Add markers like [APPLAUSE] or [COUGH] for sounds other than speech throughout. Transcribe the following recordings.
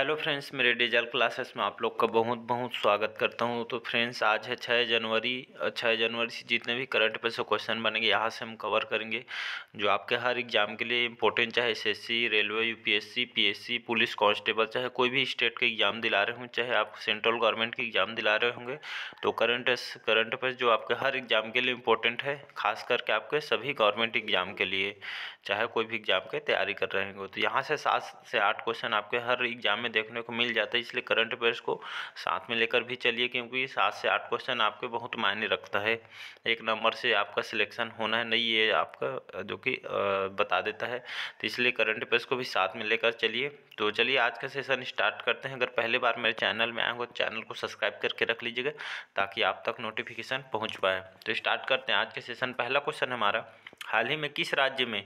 hello friends मेरे डिजल classes में आप लोग का बहुत बहुत स्वागत करता हूं तो फ्रेंड्स आज है छः जनवरी छः जनवरी से जितने भी करंट अफेयर से क्वेश्चन बनेंगे यहां से हम कवर करेंगे जो आपके हर एग्ज़ाम के लिए इंपॉर्टेंट चाहे SSC railway UPSC PSC police constable चाहे कोई भी स्टेट के एग्ज़ाम दिला रहे हों चाहे आप सेंट्रल गवर्नमेंट के एग्ज़ाम दिला रहे होंगे तो करंट करंट अफेयर जो आपके हर एग्ज़ाम के लिए इंपॉर्टेंट है खास करके आपके सभी गवर्नमेंट एग्ज़ाम के लिए चाहे कोई भी एग्ज़ाम की तैयारी कर रहे होंगे तो यहाँ से सात से आठ क्वेश्चन आपके हर एग्ज़ाम में में देखने को मिल जाता है इसलिए करंट अफेयर्स को साथ में लेकर भी चलिए क्योंकि सात से आठ क्वेश्चन आपके बहुत मायने रखता है एक नंबर से आपका सिलेक्शन होना है नहीं ये आपका जो कि बता देता है तो इसलिए करंट अफेयर्स को भी साथ में लेकर चलिए तो चलिए आज का सेशन स्टार्ट करते हैं अगर पहली बार मेरे चैनल में आए हो तो चैनल को सब्सक्राइब करके रख लीजिएगा ताकि आप तक नोटिफिकेशन पहुँच पाए तो स्टार्ट करते हैं आज के सेशन पहला क्वेश्चन हमारा हाल ही में किस राज्य में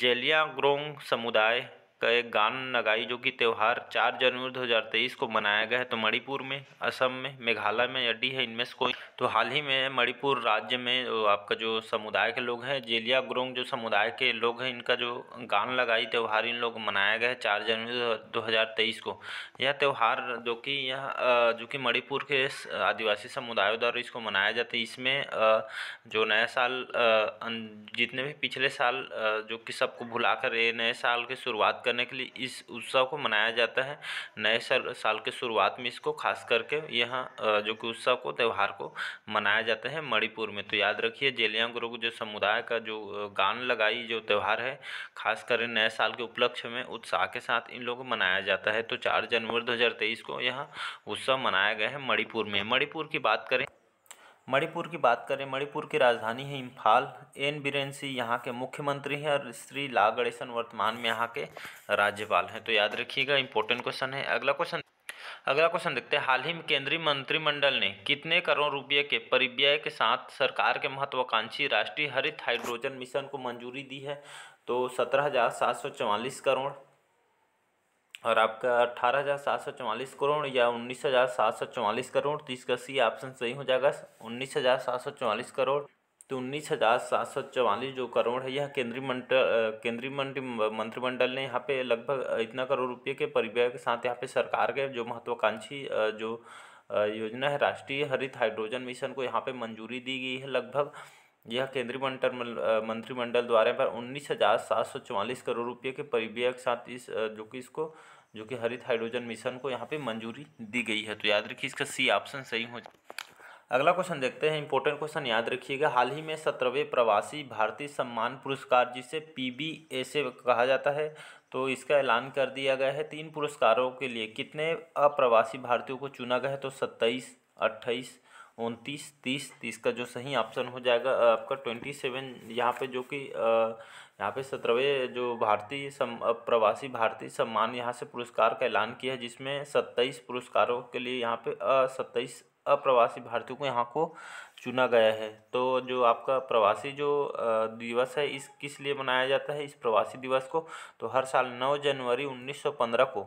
जेलियाग्रोंग समुदाय का एक गान नगाई जो कि त्यौहार 4 जनवरी 2023 को मनाया गया है तो मणिपुर में असम में मेघालय में अड्डी है इनमें से कोई तो हाल ही में मणिपुर राज्य में आपका जो समुदाय के लोग हैं जेलिया ग्रोंग जो समुदाय के लोग हैं इनका जो गान लगाई त्यौहार इन लोग मनाया गया है चार जनवरी तेईस को यह त्यौहार जो कि यह जो कि मणिपुर के आदिवासी समुदायों द्वारा इसको मनाया जाता है इसमें जो नया साल जितने भी पिछले साल जो कि सबको भुला कर नए साल की शुरुआत करने के लिए इस उत्सव को मनाया जाता है नए साल साल के शुरुआत में इसको खास करके यहाँ जो कि उत्सव को त्यौहार को मनाया जाता है मणिपुर में तो याद रखिए जेलियांग गुरु जो समुदाय का जो गान लगाई जो त्यौहार है खास कर नए साल के उपलक्ष्य में उत्साह के साथ इन लोगों को मनाया जाता है तो चार जनवरी दो को यहाँ उत्सव मनाया गया है मणिपुर में मणिपुर की बात करें मणिपुर की बात करें मणिपुर की राजधानी है इम्फाल एन बीरेन सिंह यहाँ के मुख्यमंत्री हैं और श्री ला गणेशन वर्तमान में यहाँ के राज्यपाल हैं तो याद रखिएगा इंपॉर्टेंट क्वेश्चन है अगला क्वेश्चन अगला क्वेश्चन देखते हैं हाल ही में केंद्रीय मंत्रिमंडल ने कितने करोड़ रुपये के परिव्यय के साथ सरकार के महत्वाकांक्षी राष्ट्रीय हरित हाइड्रोजन मिशन को मंजूरी दी है तो सत्रह हज़ार सात सौ करोड़ और आपका अठारह हज़ार सात सौ चौवालीस करोड़ या उन्नीस हज़ार सात सौ चौवालीस करोड़ तो इसका सी ऑप्शन सही हो जाएगा उन्नीस हज़ार सात सौ चौवालीस करोड़ तो उन्नीस हज़ार सात सौ चौवालीस जो करोड़ है यह केंद्रीय मंडल केंद्रीय मंत्री मंत्रिमंडल ने यहाँ पे लगभग इतना करोड़ रुपये के परिव्यय के साथ यहाँ पे सरकार के जो महत्वाकांक्षी जो योजना है राष्ट्रीय हरित हाइड्रोजन मिशन को यहाँ पे मंजूरी दी गई है लगभग यह केंद्रीय मंत्रिमंडल मंत्रिमंडल द्वारा पर उन्नीस हज़ार सात सौ चौवालीस करोड़ रुपये के परिव्यय के साथ इस जो कि इसको जो कि हरित हाइड्रोजन मिशन को यहाँ पे मंजूरी दी गई है तो याद रखिए इसका सी ऑप्शन सही हो अगला क्वेश्चन देखते हैं इंपॉर्टेंट क्वेश्चन याद रखिएगा हाल ही में सत्रहवें प्रवासी भारतीय सम्मान पुरस्कार जिसे पी बी कहा जाता है तो इसका ऐलान कर दिया गया है तीन पुरस्कारों के लिए कितने अप्रवासी भारतीयों को चुना गया है तो सत्ताईस अट्ठाईस उनतीस तीस तीस का जो सही ऑप्शन हो जाएगा आपका ट्वेंटी सेवन यहाँ पे जो कि यहाँ पे सत्रहवें जो भारतीय सम प्रवासी भारतीय सम्मान यहाँ से पुरस्कार का ऐलान किया है जिसमें सत्ताईस पुरस्कारों के लिए यहाँ पे सत्ताईस अप्रवासी भारतीयों को यहाँ को चुना गया है तो जो आपका प्रवासी जो दिवस है इस किस लिए मनाया जाता है इस प्रवासी दिवस को तो हर साल 9 जनवरी 1915 को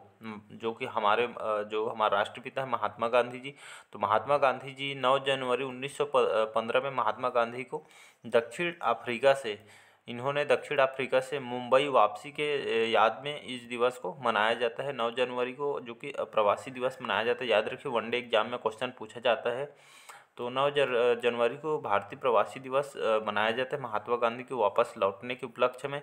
जो कि हमारे जो हमारे राष्ट्रपिता है महात्मा गांधी जी तो महात्मा गांधी जी 9 जनवरी 1915 में महात्मा गांधी को दक्षिण अफ्रीका से इन्होंने दक्षिण अफ्रीका से मुंबई वापसी के याद में इस दिवस को मनाया जाता है नौ जनवरी को जो कि प्रवासी दिवस मनाया जाता है याद रखिए वनडे एग्जाम में क्वेश्चन पूछा जाता है तो नौ जनवरी को भारतीय प्रवासी दिवस मनाया जाता है महात्मा गांधी के वापस लौटने के उपलक्ष्य में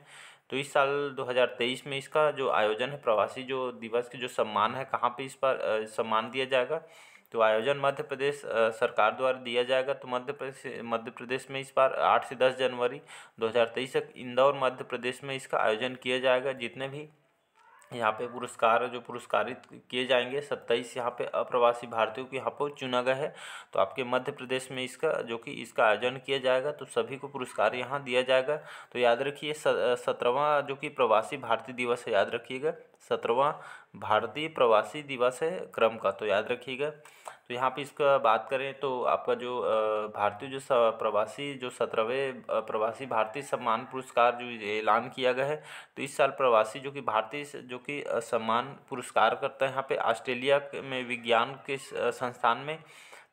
तो इस साल 2023 में इसका जो आयोजन है प्रवासी जो दिवस के जो सम्मान है कहाँ पे इस पर सम्मान दिया जाएगा तो आयोजन मध्य प्रदेश सरकार द्वारा दिया जाएगा तो मध्य प्रदेश मध्य प्रदेश में इस बार आठ से दस जनवरी 2023 तक इंदौर मध्य प्रदेश में इसका आयोजन किया जाएगा जितने भी यहाँ पे पुरस्कार जो पुरस्कारित किए जाएंगे सत्ताईस यहाँ पे अप्रवासी भारतीयों को यहाँ पर चुना गया है तो आपके मध्य प्रदेश में इसका जो कि इसका आयोजन किया जाएगा तो सभी को पुरस्कार यहाँ दिया जाएगा तो याद रखिए सत्रहवा जो कि प्रवासी भारतीय दिवस है याद रखिएगा सत्रहवा भारतीय प्रवासी दिवस है क्रम का तो याद रखिएगा तो यहाँ पे इसका बात करें तो आपका जो भारतीय जो प्रवासी जो सत्रहवें प्रवासी भारतीय सम्मान पुरस्कार जो ऐलान किया गया है तो इस साल प्रवासी जो कि भारतीय जो कि सम्मान पुरस्कार करता है यहाँ पे ऑस्ट्रेलिया में विज्ञान के संस्थान में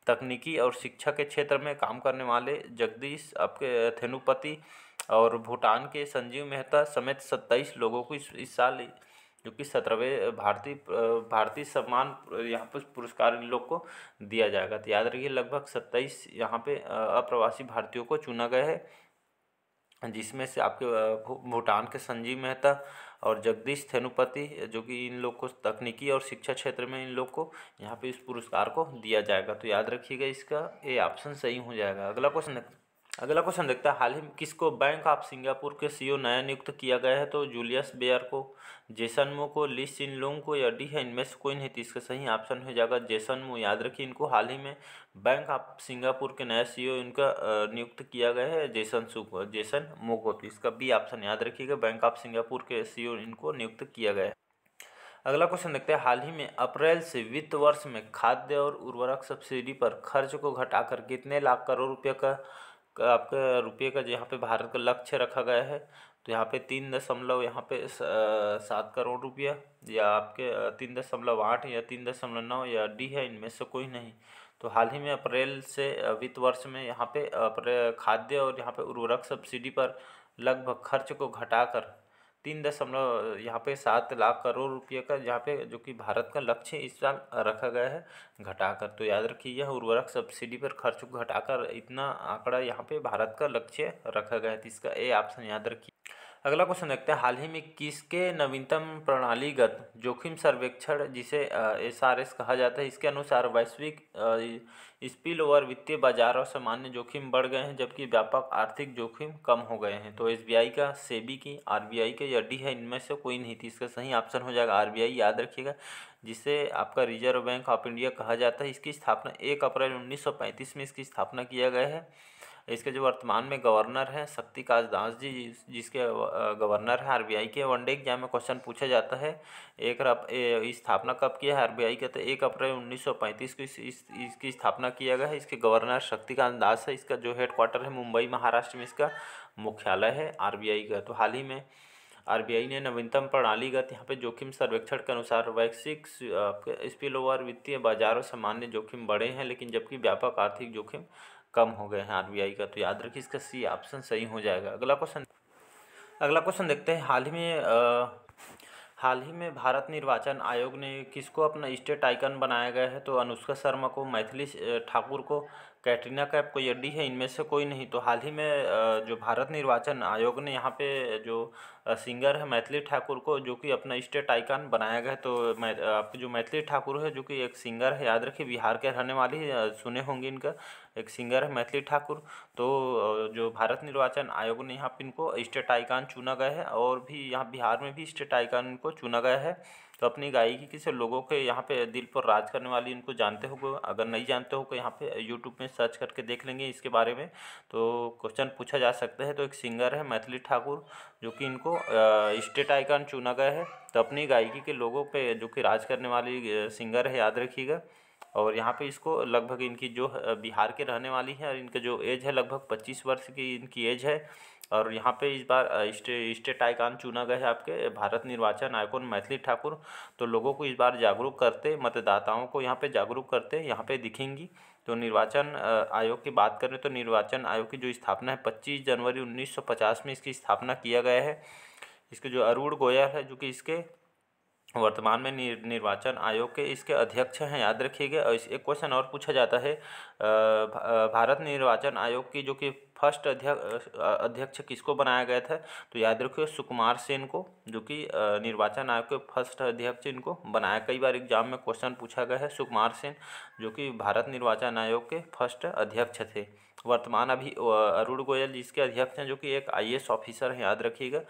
तकनीकी और शिक्षा के क्षेत्र में काम करने वाले जगदीश आपके थेनुपति और भूटान के संजीव मेहता समेत सत्ताईस लोगों को इस इस साल जो कि सत्रहवें भारतीय भारतीय सम्मान यहाँ पर पुरस्कार इन लोग को दिया जाएगा तो याद रखिए लगभग सत्ताईस यहाँ पे अप्रवासी भारतीयों को चुना गया है जिसमें से आपके भूटान के संजीव मेहता और जगदीश थेनुपति जो कि इन लोग को तकनीकी और शिक्षा क्षेत्र में इन लोग को यहाँ पे इस पुरस्कार को दिया जाएगा तो याद रखिएगा इसका ये ऑप्शन सही हो जाएगा अगला क्वेश्चन अगला क्वेश्चन देखता है हाल ही में किसको बैंक ऑफ सिंगापुर के सीईओ e नया नियुक्त किया गया है तो जूलियस बेयर को जेसन मो को ली सिन लोंग को या डी है इनमें से कोई नहीं तो इसका सही ऑप्शन हो जाएगा जेसन मो याद रखिए इनको हाल ही में बैंक ऑफ सिंगापुर के नया सीईओ e इनका नियुक्त किया गया है जेसन सु को जेसन मो को तो इसका बी ऑप्शन याद रखिएगा बैंक ऑफ सिंगापुर के सीईओ e इनको नियुक्त किया गया है अगला क्वेश्चन देखते हैं हाल ही में अप्रैल से वित्त वर्ष में खाद्य और उर्वरक सब्सिडी पर खर्च को घटाकर कितने लाख करोड़ रुपये का का आपका रुपये का यहाँ पे भारत का लक्ष्य रखा गया है तो यहाँ पे तीन दशमलव यहाँ पे सात करोड़ रुपया या आपके तीन दशमलव आठ या तीन दशमलव नौ या डी है इनमें से कोई नहीं तो हाल ही में अप्रैल से वित्त वर्ष में यहाँ पे खाद्य और यहाँ पे उर्वरक सब्सिडी पर लगभग खर्च को घटाकर तीन दशमलव यहाँ पे सात लाख करोड़ रुपये का यहाँ पे जो कि भारत का लक्ष्य इस साल रखा गया है घटाकर तो याद रखिए यह उर्वरक सब्सिडी पर खर्च घटाकर इतना आंकड़ा यहाँ पे भारत का लक्ष्य रखा गया है तो इसका ए ऑप्शन याद रखिए अगला क्वेश्चन देखते हैं हाल ही में किसके नवीनतम प्रणालीगत जोखिम सर्वेक्षण जिसे एस आर एस कहा जाता है इसके अनुसार वैश्विक स्पिल ओवर वित्तीय बाजार और सामान्य जोखिम बढ़ गए हैं जबकि व्यापक आर्थिक जोखिम कम हो गए हैं तो एस बी आई का सेबी की आर बी आई के या डी है इनमें से कोई नहीं थी इसका सही ऑप्शन हो जाएगा आर बी आई याद रखिएगा जिसे आपका रिजर्व बैंक ऑफ इंडिया कहा जाता है इसकी स्थापना एक अप्रैल उन्नीस सौ पैंतीस में इसकी स्थापना किया गया है इसके जो वर्तमान में गवर्नर हैं शक्तिकांत दास जी जिसके गवर्नर हैं आरबीआई के वनडे एग्जाम में क्वेश्चन पूछा जाता है एक स्थापना कब किया है आर का तो एक अप्रैल उन्नीस को इस, इसकी स्थापना किया गया है इसके गवर्नर शक्तिकांत दास है इसका जो हेडक्वार्टर है मुंबई महाराष्ट्र में इसका मुख्यालय है आर का तो हाल ही में आर ने नवीनतम प्रणालीगत यहाँ पे जोखिम सर्वेक्षण के अनुसार वैश्विक स्पिल ओवर वित्तीय बाजारों सामान्य जोखिम बढ़े हैं लेकिन जबकि व्यापक आर्थिक जोखिम कम हो गए हैं आरबीआई का तो याद रखिए इसका सी ऑप्शन सही हो जाएगा अगला क्वेश्चन अगला क्वेश्चन देखते हैं हाल ही में हाल ही में भारत निर्वाचन आयोग ने किसको अपना स्टेट आइकन बनाया गया है तो अनुष्का शर्मा को मैथिली ठाकुर को कैटरीना कैप को अड्डी है इनमें से कोई नहीं तो हाल ही में जो भारत निर्वाचन आयोग ने यहाँ पे जो सिंगर है मैथिली ठाकुर को जो कि अपना स्टेट आइकन बनाया गया है तो आपके जो मैथिली ठाकुर है जो कि एक सिंगर है याद रखिए बिहार के रहने वाली सुने होंगे इनका एक सिंगर है मैथिली ठाकुर तो जो भारत निर्वाचन आयोग ने यहाँ पर इनको स्टेट आइकान चुना गया है और भी यहाँ बिहार में भी स्टेट आइकान इनको चुना गया है तो अपनी गायकी के लोगों के यहाँ पे दिल पर राज करने वाली इनको जानते हो अगर नहीं जानते हो तो यहाँ पे यूट्यूब में सर्च करके देख लेंगे इसके बारे में तो क्वेश्चन पूछा जा सकता है तो एक सिंगर है मैथिली ठाकुर जो कि इनको स्टेट आइकन चुना गया है तो अपनी गायकी के लोगों पर जो कि राज करने वाली सिंगर है याद रखिएगा और यहाँ पे इसको लगभग इनकी जो बिहार के रहने वाली है और इनका जो एज है लगभग पच्चीस वर्ष की इनकी एज है और यहाँ पे इस बार स्टे स्टेट आइकान चुना गया है आपके भारत निर्वाचन आइकॉन मैथिली ठाकुर तो लोगों को इस बार जागरूक करते मतदाताओं को यहाँ पे जागरूक करते यहाँ पे दिखेंगी तो निर्वाचन आयोग की बात करें तो निर्वाचन आयोग की जो स्थापना है पच्चीस जनवरी 1950 में इसकी स्थापना किया गया है इसके जो अरूण गोयल है जो कि इसके वर्तमान में निर्वाचन आयोग के इसके अध्यक्ष हैं याद रखिएगा और एक क्वेश्चन और पूछा जाता है भारत निर्वाचन आयोग की जो कि फर्स्ट अध्यक्ष अध्यक्ष किसको बनाया गया था तो याद रखिए सुकुमार सेन को जो कि निर्वाचन आयोग के फर्स्ट अध्यक्ष इनको बनाया कई बार एग्जाम में क्वेश्चन पूछा गया है सुकुमार सेन जो कि भारत निर्वाचन आयोग के फर्स्ट अध्यक्ष थे वर्तमान अभी अरुण गोयल जिसके अध्यक्ष हैं जो कि एक आई ऑफिसर हैं याद रखिएगा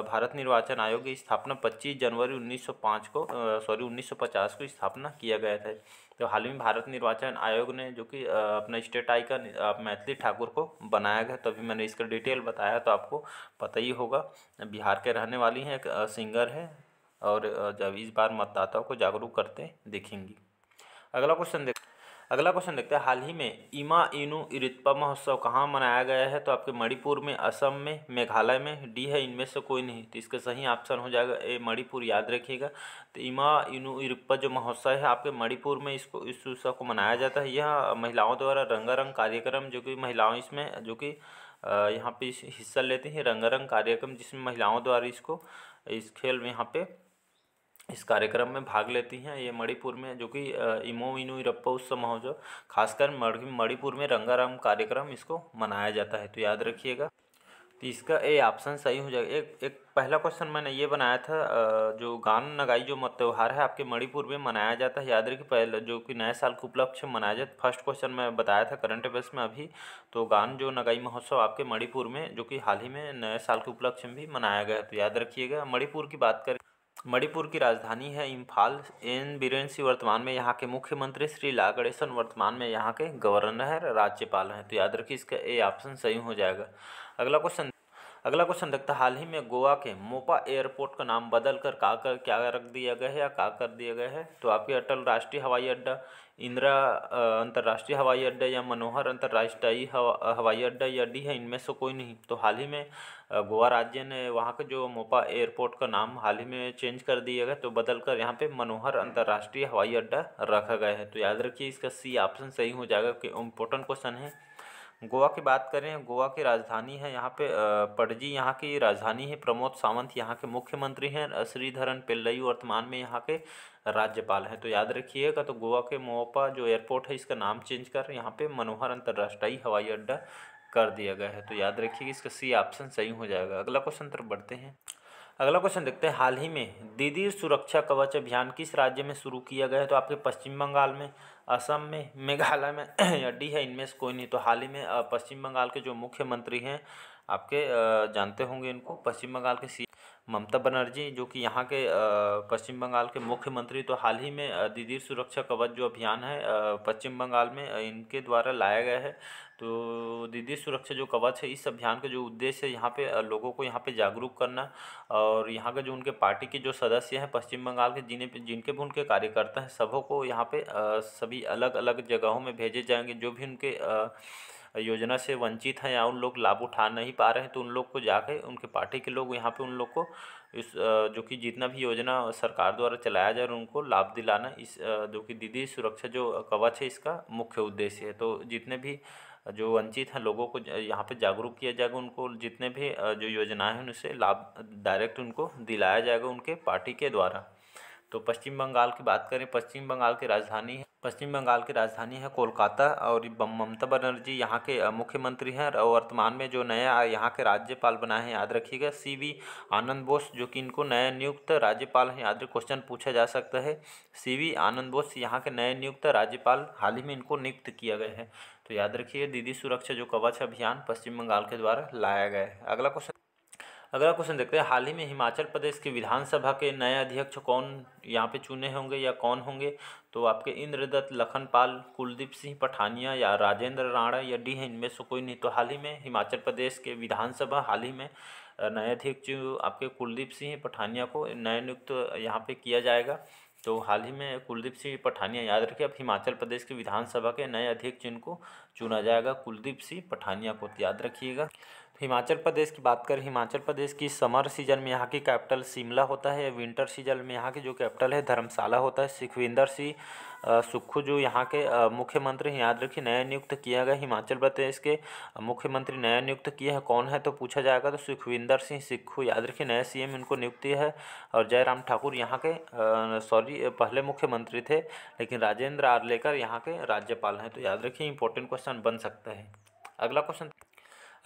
भारत निर्वाचन आयोग की स्थापना 25 जनवरी 1905 को सॉरी 1950 को स्थापना किया गया था तो हाल ही में भारत निर्वाचन आयोग ने जो कि अपना स्टेट आइकन मैथिली ठाकुर को बनाया गया तभी तो मैंने इसका डिटेल बताया तो आपको पता ही होगा बिहार के रहने वाली हैं एक सिंगर है और जब इस बार मतदाताओं को जागरूक करते दिखेंगी अगला क्वेश्चन देख अगला क्वेश्चन देखते हैं हाल ही में इमा इनु इरितपा महोत्सव कहाँ मनाया गया है तो आपके मणिपुर में असम में मेघालय में डी है इनमें से कोई नहीं तो इसका सही ऑप्शन हो जाएगा ए मणिपुर याद रखिएगा तो इमा इनु इरिप्पा जो महोत्सव है आपके मणिपुर में इसको इस उत्सव को मनाया जाता है यह महिलाओं द्वारा रंगारंग कार्यक्रम जो कि महिलाओं इसमें जो कि यहाँ पे हिस्सा लेती हैं रंगारंग कार्यक्रम जिसमें महिलाओं द्वारा इसको इस खेल में यहाँ पे इस कार्यक्रम में भाग लेती हैं ये मणिपुर में जो कि इमो इनू इरप्पा उत्सव महोत्सव खासकर मणिपुर में रंगाराम कार्यक्रम इसको मनाया जाता है तो याद रखिएगा तो इसका ए ऑप्शन सही हो जाएगा एक एक पहला क्वेश्चन मैंने ये बनाया था जो गान नगाई जो मत त्यौहार है आपके मणिपुर में मनाया जाता है याद रखिए पहले जो कि नए साल के उपलक्ष्य मनाया जाता फर्स्ट क्वेश्चन मैं बताया था करंट अफेयर्स में अभी तो गान जो नगाई महोत्सव आपके मणिपुर में जो कि हाल ही में नए साल के उपलक्ष्य में भी मनाया गया तो याद रखिएगा मणिपुर की बात करें मणिपुर की राजधानी है इम्फाल एन बीरेन सिंह वर्तमान में यहाँ के मुख्यमंत्री श्री लागणेशन वर्तमान में यहाँ के गवर्नर राज्यपाल हैं तो याद रखिए इसका ए ऑप्शन सही हो जाएगा अगला क्वेश्चन अगला क्वेश्चन देखता हाल ही में गोवा के मोपा एयरपोर्ट का नाम बदल कर का कर क्या रख दिया गया है या का कर दिया गया है तो आपके अटल राष्ट्रीय हवाई अड्डा इंदिरा अंतर्राष्ट्रीय हवाई अड्डा या मनोहर अंतर्राष्ट्रीय हवा, हवाई अड्डा या डी है इनमें से कोई नहीं तो हाल ही में गोवा राज्य ने वहाँ का जो मोपा एयरपोर्ट का नाम हाल ही में चेंज कर दिया गया तो बदल कर यहाँ पे मनोहर अंतर्राष्ट्रीय हवाई अड्डा रखा गया है तो याद रखिए इसका सी ऑप्शन सही हो जाएगा कि इम्पोर्टेंट क्वेश्चन है गोवा की बात करें गोवा की राजधानी है यहाँ पे पणजी यहाँ की राजधानी है प्रमोद सावंत यहाँ के मुख्यमंत्री हैं श्रीधरन पिल्लई वर्तमान में यहाँ के राज्यपाल हैं तो याद रखिएगा तो गोवा के मोपा जो एयरपोर्ट है इसका नाम चेंज कर यहाँ पे मनोहर अंतर्राष्ट्रीय हवाई अड्डा कर दिया गया है तो याद रखिएगा इसका सी ऑप्शन सही हो जाएगा अगला क्वेश्चन तरफ बढ़ते हैं अगला क्वेश्चन देखते हैं हाल ही में दीदी सुरक्षा कवच अभियान किस राज्य में शुरू किया गया है तो आपके पश्चिम बंगाल में असम में मेघालय में [CLEARS THROAT] या डी है इनमें से कोई नहीं तो हाल ही में पश्चिम बंगाल के जो मुख्यमंत्री हैं आपके जानते होंगे इनको पश्चिम बंगाल के सी ममता बनर्जी जो कि यहाँ के पश्चिम बंगाल के मुख्यमंत्री तो हाल ही में दीदी सुरक्षा कवच जो अभियान है पश्चिम बंगाल में इनके द्वारा लाया गया है तो दीदी सुरक्षा जो कवच है इस अभियान का जो उद्देश्य है यहाँ पे लोगों को यहाँ पे जागरूक करना और यहाँ का जो उनके पार्टी के जो सदस्य हैं पश्चिम बंगाल के जिन्हें जिनके भी उनके कार्यकर्ता हैं सबों को यहाँ पर सभी अलग अलग जगहों में भेजे जाएंगे जो भी उनके योजना से वंचित हैं या उन लोग लाभ उठा नहीं पा रहे हैं तो उन लोग को जाके उनके पार्टी के लोग यहाँ पे उन लोग को इस जो कि जितना भी योजना सरकार द्वारा चलाया जाए उनको लाभ दिलाना इस जो कि दीदी सुरक्षा जो कवच है इसका मुख्य उद्देश्य है तो जितने भी जो वंचित हैं लोगों को यहाँ पे जागरूक किया जाएगा उनको जितने भी जो योजनाएं हैं उनसे लाभ डायरेक्ट उनको दिलाया जाएगा उनके पार्टी के द्वारा तो पश्चिम बंगाल की बात करें पश्चिम बंगाल की राजधानी है पश्चिम बंगाल की राजधानी है कोलकाता और ममता बनर्जी यहाँ के मुख्यमंत्री हैं और वर्तमान में जो नया यहाँ के राज्यपाल बनाए हैं याद रखिएगा सी वी आनंद बोस जो कि इनको नए नियुक्त राज्यपाल हैं याद क्वेश्चन पूछा जा सकता है सी वी आनंद बोस यहाँ के नए नियुक्त राज्यपाल हाल ही में इनको नियुक्त किया गया है तो याद रखिए दीदी सुरक्षा जो कवच अभियान पश्चिम बंगाल के द्वारा लाया गया है अगला क्वेश्चन अगला क्वेश्चन देखते हैं हाल ही में हिमाचल प्रदेश के विधानसभा के नए अध्यक्ष कौन यहाँ पे चुने होंगे या कौन होंगे तो आपके इंद्रदत्त लखनपाल कुलदीप सिंह पठानिया या राजेंद्र राणा या डी है इनमें से कोई नहीं तो हाल ही में हिमाचल प्रदेश के विधानसभा हाल ही में नए अध्यक्ष आपके कुलदीप सिंह पठानिया को नए नियुक्त तो यहाँ पर किया जाएगा तो हाल ही में कुलदीप सिंह पठानिया याद रखिए अब हिमाचल प्रदेश के विधानसभा के नए अध्यक्ष जिनको चुना जाएगा कुलदीप सिंह पठानिया को याद रखिएगा हिमाचल प्रदेश की बात करें हिमाचल प्रदेश की समर सीजन में यहाँ की कैपिटल शिमला होता है विंटर सीजन में यहाँ की जो कैपिटल है धर्मशाला होता है सुखविंदर सिंह सुक्खू जो यहाँ के मुख्यमंत्री हैं याद रखिए नया नियुक्त किया गया हिमाचल प्रदेश के मुख्यमंत्री नया नियुक्त किए हैं कौन है तो पूछा जाएगा तो सुखविंदर सिंह सिक्खू याद रखिए नए एम इनको नियुक्ति है और जयराम ठाकुर यहाँ के सॉरी पहले मुख्यमंत्री थे लेकिन राजेंद्र आर्लेकर यहाँ के राज्यपाल हैं तो याद रखिए इंपॉर्टेंट क्वेश्चन बन सकता है अगला क्वेश्चन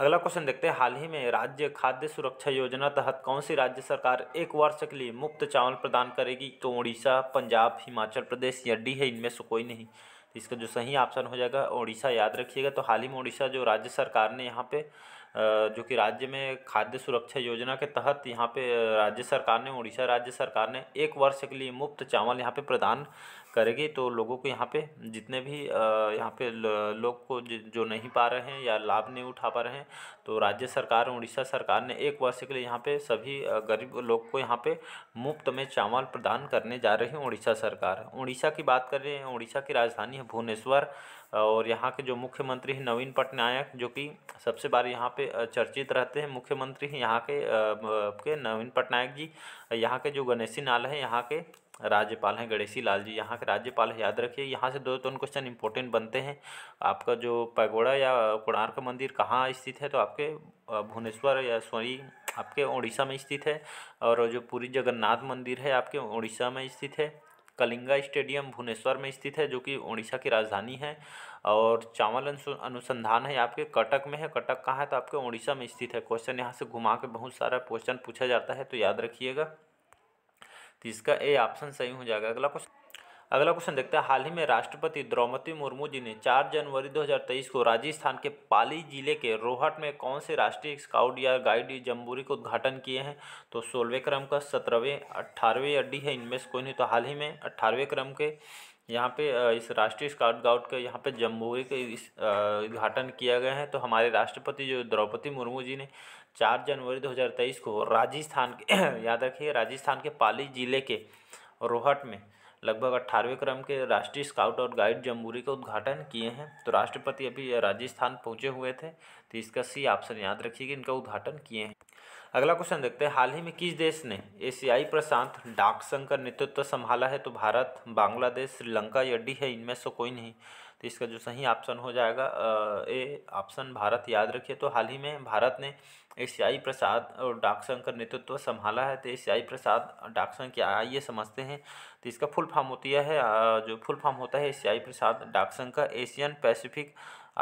अगला क्वेश्चन देखते हैं हाल ही में राज्य खाद्य सुरक्षा योजना तहत कौन सी राज्य सरकार एक वर्ष के लिए मुफ्त चावल प्रदान करेगी तो उड़ीसा पंजाब हिमाचल प्रदेश या डी है इनमें से कोई नहीं तो इसका जो सही ऑप्शन हो जाएगा ओडिशा याद रखिएगा तो हाल ही में ओडिशा जो राज्य सरकार ने यहाँ पे जो कि राज्य में खाद्य सुरक्षा योजना के तहत यहाँ पे राज्य सरकार ने उड़ीसा राज्य सरकार ने एक वर्ष के लिए मुफ्त चावल यहाँ पे प्रदान करेगी तो लोगों को यहाँ पे जितने भी यहाँ पे लोग को जो नहीं पा रहे हैं या लाभ नहीं उठा पा रहे हैं तो राज्य सरकार उड़ीसा सरकार ने एक वर्ष के लिए यहाँ पे सभी गरीब लोग को यहाँ पे मुफ्त में चावल प्रदान करने जा रही है उड़ीसा सरकार उड़ीसा की बात कर रहे हैं उड़ीसा की राजधानी है भुवनेश्वर और यहाँ के जो मुख्यमंत्री हैं नवीन पटनायक जो कि सबसे बार यहाँ पे चर्चित रहते हैं मुख्यमंत्री हैं यहाँ के के नवीन पटनायक जी यहाँ के जो गणेशी नाल है यहाँ के राज्यपाल हैं गणेशी लाल जी यहाँ के राज्यपाल है याद रखिए यहाँ से दो तीन क्वेश्चन इंपॉर्टेंट बनते हैं आपका जो पैगोड़ा या कोणार्क मंदिर कहाँ स्थित है तो आपके भुवनेश्वर या सॉरी आपके उड़ीसा में स्थित है और जो पूरी जगन्नाथ मंदिर है आपके उड़ीसा में स्थित है कलिंगा स्टेडियम भुवनेश्वर में स्थित है जो कि उड़ीसा की राजधानी है और चावल अनुसंधान है आपके कटक में है कटक कहाँ है तो आपके उड़ीसा में स्थित है क्वेश्चन यहाँ से घुमा के बहुत सारा क्वेश्चन पूछा जाता है तो याद रखिएगा तो इसका ए ऑप्शन सही हो जाएगा अगला क्वेश्चन अगला क्वेश्चन देखते हैं हाल ही में राष्ट्रपति द्रौपदी मुर्मू जी ने 4 जनवरी 2023 को राजस्थान के पाली जिले के रोहट में कौन से राष्ट्रीय स्काउट या गाइड जम्बूरी को उद्घाटन किए हैं तो सोलहवें क्रम का सत्रहवें अट्ठारहवें अड्डी है इनमें से कोई नहीं तो हाल ही में अट्ठारहवें क्रम के यहाँ पे इस राष्ट्रीय स्काउट गाउट के यहाँ पे जम्बूरी के इस उद्घाटन किया गया है तो हमारे राष्ट्रपति जो द्रौपदी मुर्मू जी ने चार जनवरी 2023 को राजस्थान के [CLEARS THROAT] याद रखिए राजस्थान के पाली जिले के रोहट में लगभग अट्ठारहवें क्रम के राष्ट्रीय स्काउट और गाइड जमहूरी का उद्घाटन किए हैं तो राष्ट्रपति अभी राजस्थान पहुंचे हुए थे तो इसका सी ऑप्शन याद कि इनका उद्घाटन किए हैं अगला क्वेश्चन देखते हैं हाल ही में किस देश ने एशियाई प्रशांत डाक संघ का नेतृत्व संभाला है तो भारत बांग्लादेश श्रीलंका या डी है इनमें से कोई नहीं इसका जो सही ऑप्शन हो जाएगा ए ऑप्शन भारत याद रखिए तो हाल ही में भारत ने एशियाई प्रसाद और डाक संघ का नेतृत्व संभाला है तो एशियाई प्रसाद डाकसंघ क्या आइए समझते हैं तो इसका फुल फॉर्म होती है जो फुल फॉर्म होता है एशियाई प्रसाद डाक संघ का एशियन पैसिफिक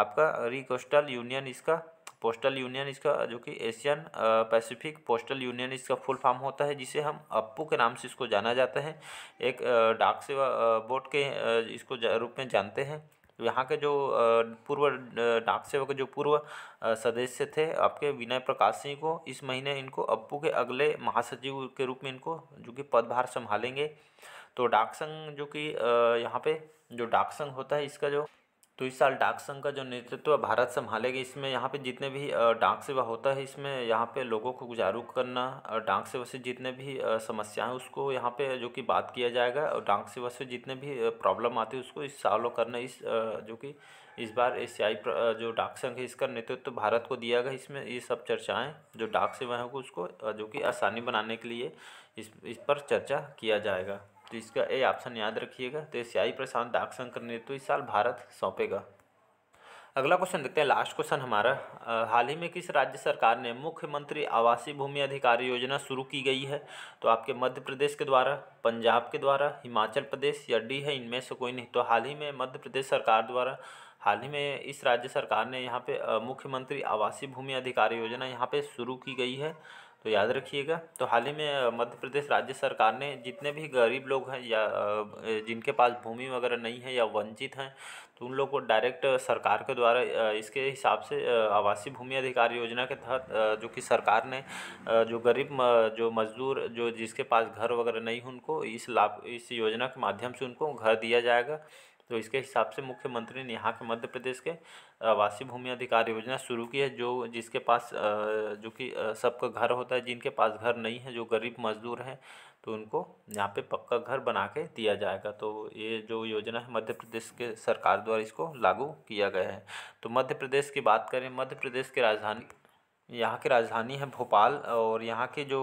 आपका रिकोस्टल यूनियन इसका पोस्टल यूनियन इसका जो कि एशियन पैसिफिक पोस्टल यूनियन इसका फुल फॉर्म होता है जिसे हम अप्पू के नाम से इसको जाना जाता है एक डाक सेवा बोर्ड के इसको रूप में जानते हैं यहाँ के जो पूर्व डाक सेवक जो पूर्व सदस्य थे आपके विनय प्रकाश सिंह को इस महीने इनको अप्पू के अगले महासचिव के रूप में इनको जो कि पदभार संभालेंगे तो डाक संघ जो कि यहाँ पे जो डाक संघ होता है इसका जो तो इस साल डाक संघ का जो नेतृत्व भारत संभालेगी इसमें यहाँ पे जितने भी डाक सेवा होता है इसमें यहाँ पे लोगों को जागरूक करना और डाक सेवा से जितने भी समस्याएं उसको यहाँ पे जो कि बात किया जाएगा और डाक सेवा से जितने भी प्रॉब्लम आती है उसको इस सॉल्व करना इस जो कि इस बार एशियाई जो डाक संघ है इसका नेतृत्व भारत को दिया गया इसमें ये सब चर्चाएँ जो डाक सेवा है उसको जो कि आसानी बनाने के लिए इस इस पर चर्चा किया जाएगा तो इसका ए ऑप्शन याद रखिएगा तो एशियाई प्रशांत डाक संघ का नेतृत्व तो इस साल भारत सौंपेगा अगला क्वेश्चन देखते हैं लास्ट क्वेश्चन हमारा हाल ही में किस राज्य सरकार ने मुख्यमंत्री आवासीय भूमि अधिकारी योजना शुरू की गई है तो आपके मध्य प्रदेश के द्वारा पंजाब के द्वारा हिमाचल प्रदेश या डी है इनमें से कोई नहीं तो हाल ही में मध्य प्रदेश सरकार द्वारा हाल ही में इस राज्य सरकार ने यहाँ पे मुख्यमंत्री आवासीय भूमि अधिकार योजना यहाँ पे शुरू की गई है तो याद रखिएगा तो हाल ही में मध्य प्रदेश राज्य सरकार ने जितने भी गरीब लोग हैं या जिनके पास भूमि वगैरह नहीं है या वंचित हैं तो उन लोग को डायरेक्ट सरकार के द्वारा इसके हिसाब से आवासीय भूमि अधिकार योजना के तहत जो कि सरकार ने जो गरीब जो मजदूर जो जिसके पास घर वगैरह नहीं उनको इस लाभ इस योजना के माध्यम से उनको घर दिया जाएगा तो इसके हिसाब से मुख्यमंत्री ने यहाँ के मध्य प्रदेश के आवासीय भूमि अधिकार योजना शुरू की है जो जिसके पास जो कि सबका घर होता है जिनके पास घर नहीं है जो गरीब मजदूर हैं तो उनको यहाँ पे पक्का घर बना के दिया जाएगा तो ये जो योजना है मध्य प्रदेश के सरकार द्वारा इसको लागू किया गया है तो मध्य प्रदेश की बात करें मध्य प्रदेश की राजधानी यहाँ की राजधानी है भोपाल और यहाँ के जो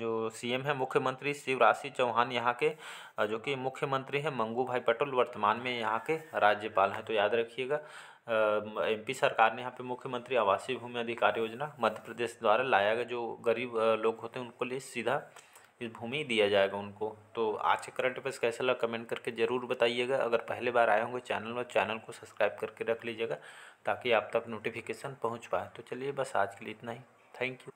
जो सीएम है मुख्यमंत्री शिवराज सिंह चौहान यहाँ के जो कि मुख्यमंत्री हैं मंगू भाई पटेल वर्तमान में यहाँ के राज्यपाल हैं तो याद रखिएगा एमपी सरकार ने यहाँ पे मुख्यमंत्री आवासीय भूमि अधिकार योजना मध्य प्रदेश द्वारा लाया गया जो गरीब लोग होते हैं उनको लिए सीधा इस भूमि दिया जाएगा उनको तो आज के करंट अफेयर्स कैसा लगा कमेंट करके ज़रूर बताइएगा अगर पहले बार आए होंगे चैनल में चैनल को सब्सक्राइब करके रख लीजिएगा ताकि आप तक नोटिफिकेशन पहुंच पाए तो चलिए बस आज के लिए इतना ही थैंक यू